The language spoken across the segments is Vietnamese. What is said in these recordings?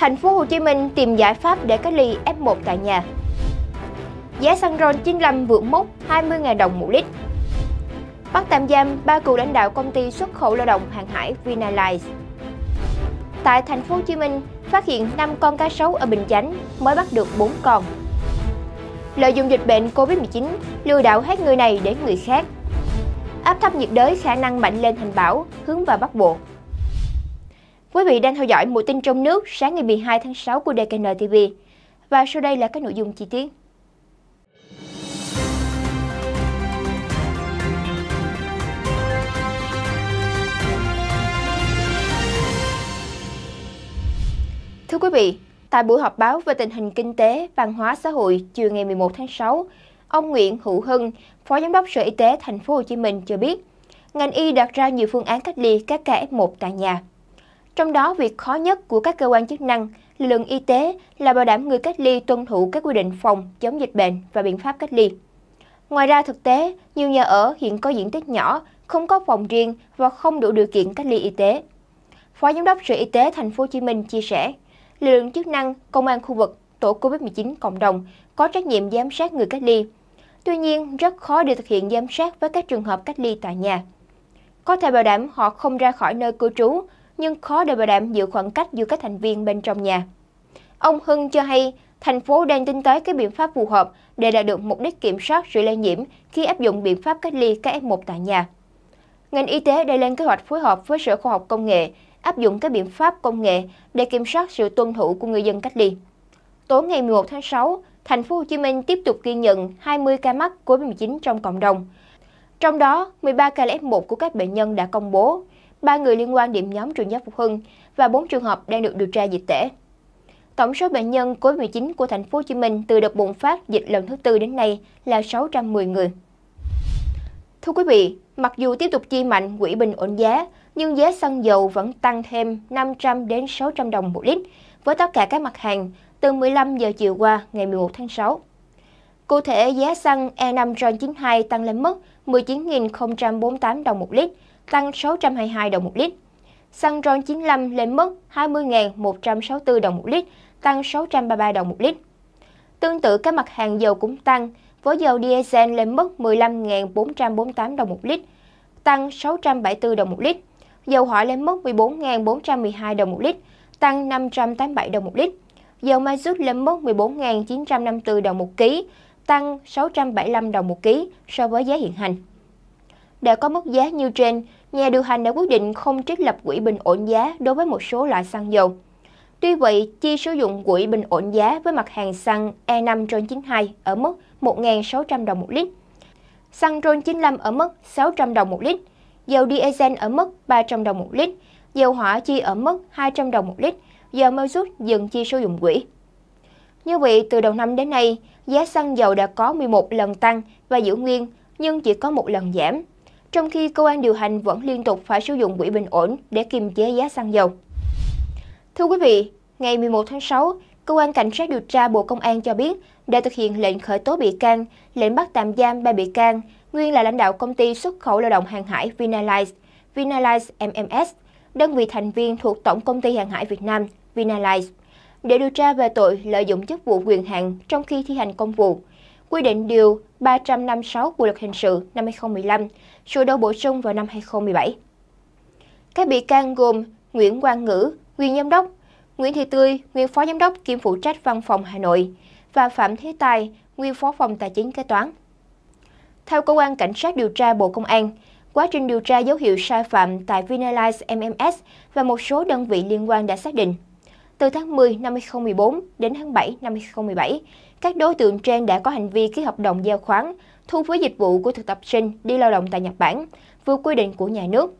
Thành phố Hồ Chí Minh tìm giải pháp để cách ly F1 tại nhà. Giá xăng RON 95 vượt mốc 20.000 đồng một lít. Bắt tạm giam ba cựu lãnh đạo công ty xuất khẩu lao động hàng hải Vinalize. Tại thành phố Hồ Chí Minh, phát hiện 5 con cá sấu ở Bình Chánh mới bắt được 4 con. Lợi dụng dịch bệnh Covid-19 lừa đảo hết người này đến người khác. Áp thấp nhiệt đới khả năng mạnh lên thành bão, hướng vào Bắc Bộ. Quý vị đang theo dõi một tin trong nước sáng ngày 12 tháng 6 của DKN TV. Và sau đây là các nội dung chi tiết. Thưa quý vị, tại buổi họp báo về tình hình kinh tế, văn hóa xã hội chiều ngày 11 tháng 6, ông Nguyễn Hữu Hưng, Phó Giám đốc Sở Y tế Thành phố Hồ Chí Minh cho biết, ngành y đặt ra nhiều phương án cách ly các ca F1 tại nhà. Trong đó, việc khó nhất của các cơ quan chức năng, lực lượng y tế là bảo đảm người cách ly tuân thủ các quy định phòng, chống dịch bệnh và biện pháp cách ly. Ngoài ra, thực tế, nhiều nhà ở hiện có diện tích nhỏ, không có phòng riêng và không đủ điều kiện cách ly y tế. Phó Giám đốc Sở Y tế Thành phố Hồ Chí Minh chia sẻ, lực lượng chức năng, công an khu vực, tổ COVID-19 cộng đồng có trách nhiệm giám sát người cách ly. Tuy nhiên, rất khó để thực hiện giám sát với các trường hợp cách ly tại nhà. Có thể bảo đảm họ không ra khỏi nơi cư trú nhưng khó để bảo đảm giữ khoảng cách giữa các thành viên bên trong nhà. Ông Hưng cho hay, thành phố đang tính tới các biện pháp phù hợp để đạt được mục đích kiểm soát sự lây nhiễm khi áp dụng biện pháp cách ly các F1 tại nhà. Ngành y tế đã lên kế hoạch phối hợp với Sở Khoa học Công nghệ áp dụng các biện pháp công nghệ để kiểm soát sự tuân thủ của người dân cách ly. Tối ngày 11 tháng 6, thành phố Hồ Chí Minh tiếp tục ghi nhận 20 ca mắc COVID-19 trong cộng đồng. Trong đó, 13 ca là F1 của các bệnh nhân đã công bố 3 người liên quan điểm nhóm trường Giáp Phục Hưng và 4 trường hợp đang được điều tra dịch tễ. Tổng số bệnh nhân COVID-19 của thành phố Hồ Chí Minh từ đợt bùng phát dịch lần thứ tư đến nay là 610 người. Thưa quý vị, mặc dù tiếp tục chi mạnh quỹ bình ổn giá, nhưng giá xăng dầu vẫn tăng thêm 500 đến 600 đồng một lít với tất cả các mặt hàng từ 15 giờ chiều qua ngày 11 tháng 6. Cụ thể, giá xăng E5 RON 92 tăng lên mức 19.048 đồng một lít tăng 622 đồng một lít. Xăng RON 95 lên mức 20.164 đồng một lít, tăng 633 đồng một lít. Tương tự các mặt hàng dầu cũng tăng, với dầu diesel lên mức 15.448 đồng một lít, tăng 674 đồng một lít. Dầu hỏa lên mức 14.412 đồng một lít, tăng 587 đồng một lít. Dầu ma rút lên mức 14.954 đồng một ký, tăng 675 đồng một ký so với giá hiện hành. Để có mức giá như trên, nhà điều hành đã quyết định không trích lập quỹ bình ổn giá đối với một số loại xăng dầu. Tuy vậy, chi sử dụng quỹ bình ổn giá với mặt hàng xăng E5 RON92 ở mức 1.600 đồng một lít, xăng RON95 ở mức 600 đồng một lít, dầu diesel ở mức 300 đồng một lít, dầu hỏa chi ở mức 200 đồng một lít, dầu ma rút dừng chi sử dụng quỹ. Như vậy, từ đầu năm đến nay, giá xăng dầu đã có 11 lần tăng và giữ nguyên, nhưng chỉ có một lần giảm trong khi cơ quan điều hành vẫn liên tục phải sử dụng quỹ bình ổn để kiềm chế giá xăng dầu. Thưa quý vị, ngày 11 tháng 6, Cơ quan Cảnh sát điều tra Bộ Công an cho biết đã thực hiện lệnh khởi tố bị can, lệnh bắt tạm giam ba bị can, nguyên là lãnh đạo công ty xuất khẩu lao động hàng hải Vinalize, Vinalize MMS, đơn vị thành viên thuộc Tổng Công ty Hàng hải Việt Nam, Vinalize, để điều tra về tội lợi dụng chức vụ quyền hạn trong khi thi hành công vụ, quy định Điều 356 Bộ Luật Hình sự năm 2015 rồi được bổ sung vào năm 2017. Các bị can gồm Nguyễn Quang Ngữ, nguyên giám đốc, Nguyễn Thị Tươi, nguyên phó giám đốc kiêm phụ trách văn phòng Hà Nội và Phạm Thế Tài, nguyên phó phòng tài chính kế toán. Theo cơ quan cảnh sát điều tra Bộ Công an, quá trình điều tra dấu hiệu sai phạm tại Vinalize MMS và một số đơn vị liên quan đã xác định. Từ tháng 10 năm 2014 đến tháng 7 năm 2017, các đối tượng trên đã có hành vi ký hợp đồng giao khoán thu phí dịch vụ của thực tập sinh đi lao động tại Nhật Bản, vượt quy định của nhà nước.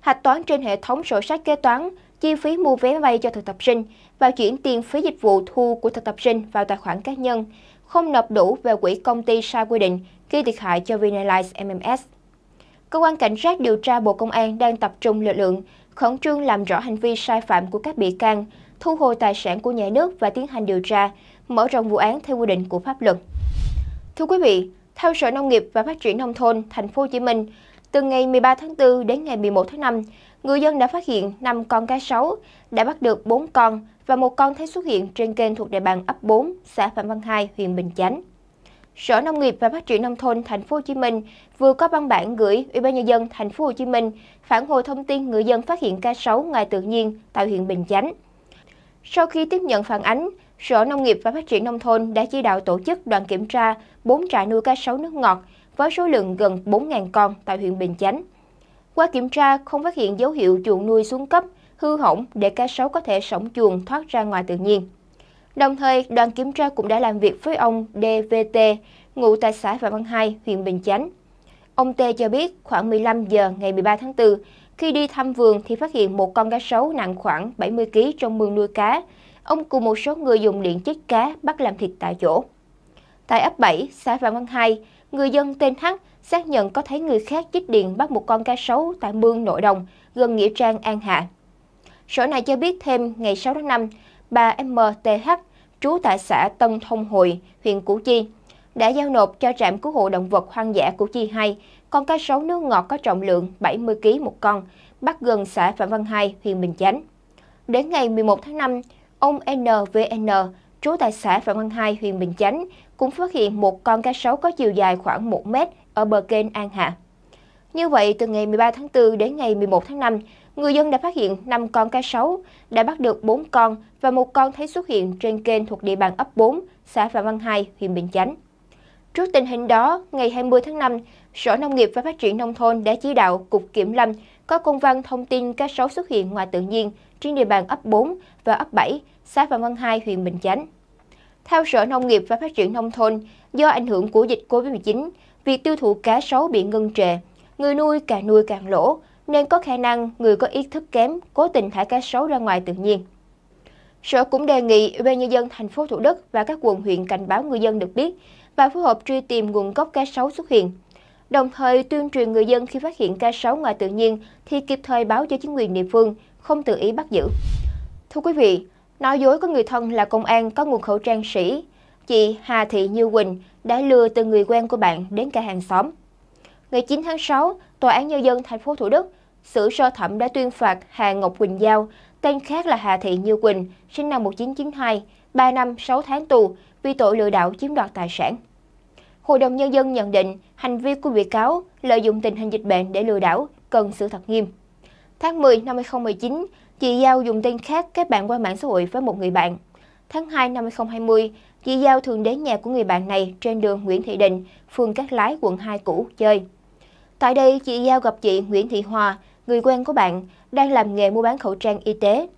Hạch toán trên hệ thống sổ sách kế toán chi phí mua vé máy bay cho thực tập sinh và chuyển tiền phí dịch vụ thu của thực tập sinh vào tài khoản cá nhân, không nộp đủ về quỹ công ty sai quy định gây thiệt hại cho Vinalize MMS. Cơ quan Cảnh sát điều tra Bộ Công an đang tập trung lực lượng, khẩn trương làm rõ hành vi sai phạm của các bị can, thu hồi tài sản của nhà nước và tiến hành điều tra, mở rộng vụ án theo quy định của pháp luật. Thưa quý vị, theo Sở Nông nghiệp và Phát triển nông thôn Thành phố Hồ Chí Minh, từ ngày 13 tháng 4 đến ngày 11 tháng 5, người dân đã phát hiện 5 con cá sấu, đã bắt được 4 con và một con thấy xuất hiện trên kênh thuộc địa bàn ấp 4, xã Phạm Văn Hai, huyện Bình Chánh. Sở Nông nghiệp và Phát triển nông thôn Thành phố Hồ Chí Minh vừa có văn bản gửi Ủy ban nhân dân Thành phố Hồ Chí Minh phản hồi thông tin người dân phát hiện cá sấu ngoài tự nhiên tại huyện Bình Chánh. Sau khi tiếp nhận phản ánh, Sở Nông nghiệp và Phát triển Nông thôn đã chỉ đạo tổ chức đoàn kiểm tra 4 trại nuôi cá sấu nước ngọt với số lượng gần 4.000 con tại huyện Bình Chánh. Qua kiểm tra, không phát hiện dấu hiệu chuồng nuôi xuống cấp, hư hỏng để cá sấu có thể sống chuồng thoát ra ngoài tự nhiên. Đồng thời, đoàn kiểm tra cũng đã làm việc với ông DVT, ngụ tại xã Phạm Văn Hai, huyện Bình Chánh. Ông T cho biết khoảng 15 giờ ngày 13 tháng 4, khi đi thăm vườn thì phát hiện một con cá sấu nặng khoảng 70 kg trong mương nuôi cá, ông cùng một số người dùng điện chích cá bắt làm thịt tại chỗ. Tại ấp 7, xã phạm Văn hai, người dân tên H xác nhận có thấy người khác chích điện bắt một con cá sấu tại mương nội đồng gần Nghĩa Trang An Hạ. Sở này cho biết thêm ngày 6 tháng 5, bà MTH, trú tại xã Tân Thông Hội, huyện Củ Chi, đã giao nộp cho trạm cứu hộ động vật hoang dã Củ Chi 2 con cá sấu nước ngọt có trọng lượng 70 kg một con, bắt gần xã Phạm Văn Hai, huyện Bình Chánh. Đến ngày 11 tháng 5, Ông NVN, trú tại xã Phạm Văn Hai, huyện Bình Chánh, cũng phát hiện một con cá sấu có chiều dài khoảng 1 mét ở bờ kênh An Hạ. Như vậy, từ ngày 13 tháng 4 đến ngày 11 tháng 5, người dân đã phát hiện 5 con cá sấu, đã bắt được 4 con và một con thấy xuất hiện trên kênh thuộc địa bàn ấp 4, xã Phạm Văn Hai, huyện Bình Chánh. Trước tình hình đó, ngày 20 tháng 5, Sở Nông nghiệp và Phát triển Nông thôn đã chỉ đạo Cục Kiểm Lâm có công văn thông tin cá sấu xuất hiện ngoài tự nhiên trên địa bàn ấp 4 và ấp 7, xã Phạm Văn Hai, huyện Bình Chánh. Theo Sở Nông nghiệp và Phát triển Nông thôn, do ảnh hưởng của dịch COVID-19, việc tiêu thụ cá sấu bị ngưng trệ. Người nuôi càng nuôi càng lỗ, nên có khả năng người có ý thức kém cố tình thả cá sấu ra ngoài tự nhiên. Sở cũng đề nghị Ủy nhân dân thành phố Thủ Đức và các quận huyện cảnh báo người dân được biết và phối hợp truy tìm nguồn gốc cá sấu xuất hiện đồng thời tuyên truyền người dân khi phát hiện ca sấu ngoài tự nhiên thì kịp thời báo cho chính quyền địa phương, không tự ý bắt giữ. Thưa quý vị, nói dối có người thân là công an có nguồn khẩu trang sĩ, chị Hà Thị Như Quỳnh đã lừa từ người quen của bạn đến cả hàng xóm. Ngày 9 tháng 6, Tòa án Nhân dân thành phố Thủ Đức xử sơ thẩm đã tuyên phạt Hà Ngọc Quỳnh Giao, tên khác là Hà Thị Như Quỳnh, sinh năm 1992, 3 năm 6 tháng tù vì tội lừa đảo chiếm đoạt tài sản. Hội đồng Nhân dân nhận định hành vi của bị cáo lợi dụng tình hình dịch bệnh để lừa đảo cần xử thật nghiêm. Tháng 10 năm 2019, chị Giao dùng tên khác kết bạn qua mạng xã hội với một người bạn. Tháng 2 năm 2020, chị Giao thường đến nhà của người bạn này trên đường Nguyễn Thị Định, phường Cát Lái, quận 2 cũ chơi. Tại đây, chị Giao gặp chị Nguyễn Thị Hòa, người quen của bạn, đang làm nghề mua bán khẩu trang y tế.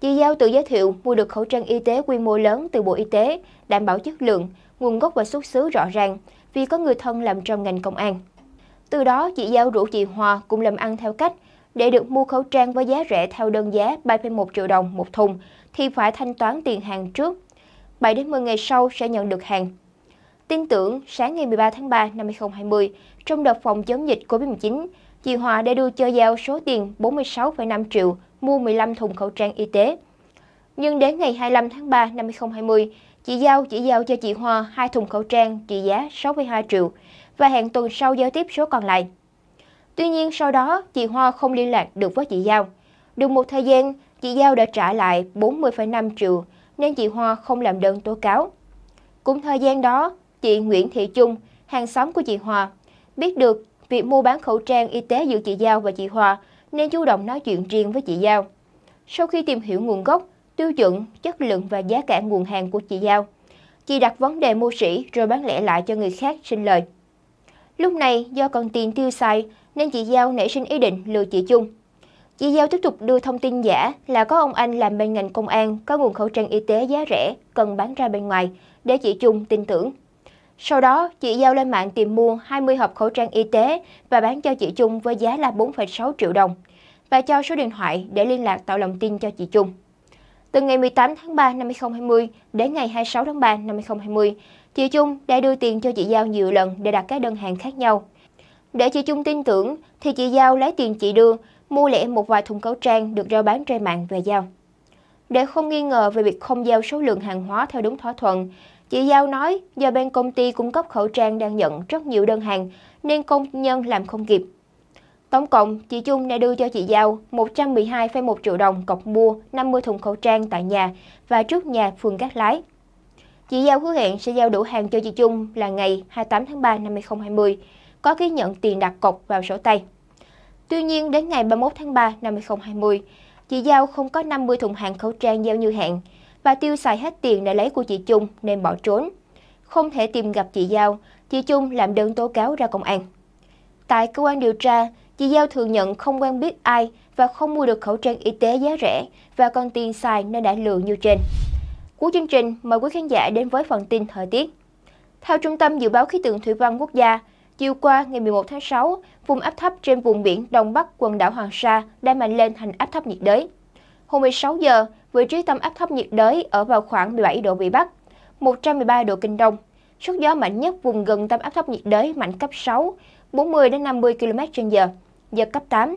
Chị Giao tự giới thiệu mua được khẩu trang y tế quy mô lớn từ Bộ Y tế, đảm bảo chất lượng, nguồn gốc và xuất xứ rõ ràng vì có người thân làm trong ngành công an. Từ đó, chị Giao rủ chị Hòa cùng làm ăn theo cách để được mua khẩu trang với giá rẻ theo đơn giá 31 triệu đồng một thùng thì phải thanh toán tiền hàng trước. 7 đến 10 ngày sau sẽ nhận được hàng. Tin tưởng, sáng ngày 13 tháng 3 năm 2020, trong đợt phòng chống dịch COVID-19, chị Hòa đã đưa cho Giao số tiền 46,5 triệu mua 15 thùng khẩu trang y tế. Nhưng đến ngày 25 tháng 3 năm 2020, Chị Giao chỉ giao cho chị Hoa hai thùng khẩu trang trị giá 62 triệu và hẹn tuần sau giao tiếp số còn lại. Tuy nhiên sau đó, chị Hoa không liên lạc được với chị Giao. Được một thời gian, chị Giao đã trả lại 40,5 triệu nên chị Hoa không làm đơn tố cáo. Cũng thời gian đó, chị Nguyễn Thị Trung, hàng xóm của chị Hoa, biết được việc mua bán khẩu trang y tế giữa chị Giao và chị Hoa nên chủ động nói chuyện riêng với chị Giao. Sau khi tìm hiểu nguồn gốc, tiêu chuẩn, chất lượng và giá cả nguồn hàng của chị Giao. Chị đặt vấn đề mua sỉ rồi bán lẻ lại cho người khác sinh lời. Lúc này do còn tiền tiêu xài nên chị Giao nảy sinh ý định lừa chị Chung. Chị Giao tiếp tục đưa thông tin giả là có ông anh làm bên ngành công an có nguồn khẩu trang y tế giá rẻ cần bán ra bên ngoài để chị Chung tin tưởng. Sau đó, chị Giao lên mạng tìm mua 20 hộp khẩu trang y tế và bán cho chị Chung với giá là 4,6 triệu đồng và cho số điện thoại để liên lạc tạo lòng tin cho chị Chung từ ngày 18 tháng 3 năm 2020 đến ngày 26 tháng 3 năm 2020, chị Chung đã đưa tiền cho chị Giao nhiều lần để đặt các đơn hàng khác nhau. Để chị Chung tin tưởng, thì chị Giao lấy tiền chị đưa, mua lẻ một vài thùng khẩu trang được rao bán trên mạng về Giao. Để không nghi ngờ về việc không giao số lượng hàng hóa theo đúng thỏa thuận, chị Giao nói do bên công ty cung cấp khẩu trang đang nhận rất nhiều đơn hàng nên công nhân làm không kịp. Tổng cộng, chị Chung đã đưa cho chị Giao 112,1 triệu đồng cọc mua 50 thùng khẩu trang tại nhà và trước nhà phường Cát Lái. Chị Giao hứa hẹn sẽ giao đủ hàng cho chị Chung là ngày 28 tháng 3 năm 2020, có ký nhận tiền đặt cọc vào sổ tay. Tuy nhiên, đến ngày 31 tháng 3 năm 2020, chị Giao không có 50 thùng hàng khẩu trang giao như hẹn và tiêu xài hết tiền để lấy của chị Chung nên bỏ trốn. Không thể tìm gặp chị Giao, chị Chung làm đơn tố cáo ra công an. Tại cơ quan điều tra, Chị Giao thừa nhận không quen biết ai và không mua được khẩu trang y tế giá rẻ và còn tiền xài nên đã lừa như trên. Cuối chương trình, mời quý khán giả đến với phần tin thời tiết. Theo Trung tâm Dự báo Khí tượng Thủy văn Quốc gia, chiều qua ngày 11 tháng 6, vùng áp thấp trên vùng biển Đông Bắc quần đảo Hoàng Sa đã mạnh lên thành áp thấp nhiệt đới. Hồi 16 giờ, vị trí tâm áp thấp nhiệt đới ở vào khoảng 17 độ Vĩ Bắc, 113 độ Kinh Đông. Sức gió mạnh nhất vùng gần tâm áp thấp nhiệt đới mạnh cấp 6, 40 đến 50 km trên giờ giật cấp 8.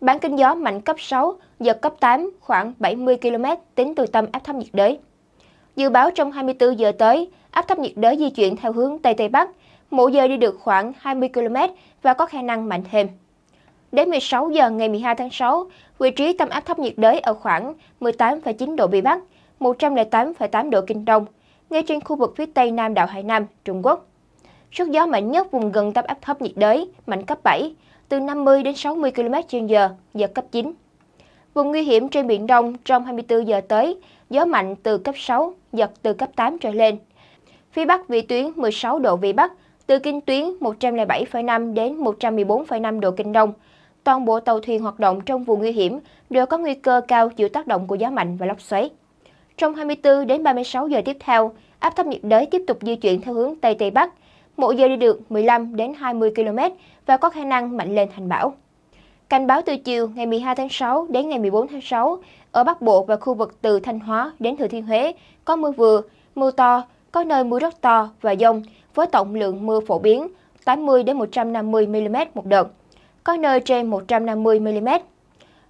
Bán kính gió mạnh cấp 6, giật cấp 8, khoảng 70 km tính từ tâm áp thấp nhiệt đới. Dự báo trong 24 giờ tới, áp thấp nhiệt đới di chuyển theo hướng Tây Tây Bắc, mỗi giờ đi được khoảng 20 km và có khả năng mạnh thêm. Đến 16 giờ ngày 12 tháng 6, vị trí tâm áp thấp nhiệt đới ở khoảng 18,9 độ Vĩ Bắc, 108,8 độ Kinh Đông, ngay trên khu vực phía tây nam đảo Hải Nam, Trung Quốc. Sức gió mạnh nhất vùng gần tâm áp thấp nhiệt đới mạnh cấp 7, từ 50 đến 60 km/h, giật cấp 9. Vùng nguy hiểm trên Biển Đông trong 24 giờ tới, gió mạnh từ cấp 6, giật từ cấp 8 trở lên. Phía Bắc vị tuyến 16 độ Vĩ Bắc, từ kinh tuyến 107,5 đến 114,5 độ Kinh Đông. Toàn bộ tàu thuyền hoạt động trong vùng nguy hiểm đều có nguy cơ cao chịu tác động của gió mạnh và lốc xoáy. Trong 24 đến 36 giờ tiếp theo, áp thấp nhiệt đới tiếp tục di chuyển theo hướng Tây Tây Bắc, mỗi giờ đi được 15 đến 20 km và có khả năng mạnh lên thành bão. Cảnh báo từ chiều ngày 12 tháng 6 đến ngày 14 tháng 6, ở Bắc Bộ và khu vực từ Thanh Hóa đến Thừa Thiên Huế có mưa vừa, mưa to, có nơi mưa rất to và dông với tổng lượng mưa phổ biến 80 đến 150 mm một đợt, có nơi trên 150 mm.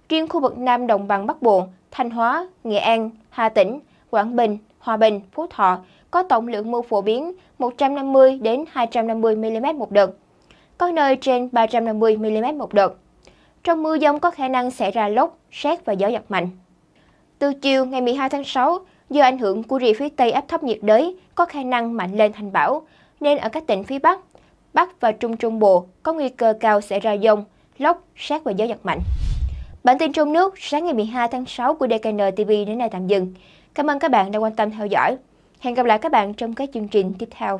Riêng khu vực Nam Đồng bằng Bắc Bộ, Thanh Hóa, Nghệ An, Hà Tĩnh, Quảng Bình, Hòa Bình, Phú Thọ có tổng lượng mưa phổ biến 150 đến 250 mm một đợt có nơi trên 350 mm một đợt. Trong mưa dông có khả năng xảy ra lốc, xét và gió giật mạnh. Từ chiều ngày 12 tháng 6, do ảnh hưởng của rìa phía Tây áp thấp nhiệt đới có khả năng mạnh lên thành bão, nên ở các tỉnh phía Bắc, Bắc và Trung Trung Bộ có nguy cơ cao xảy ra dông, lốc, xét và gió giật mạnh. Bản tin trong nước sáng ngày 12 tháng 6 của DKN TV đến đây tạm dừng. Cảm ơn các bạn đã quan tâm theo dõi. Hẹn gặp lại các bạn trong các chương trình tiếp theo.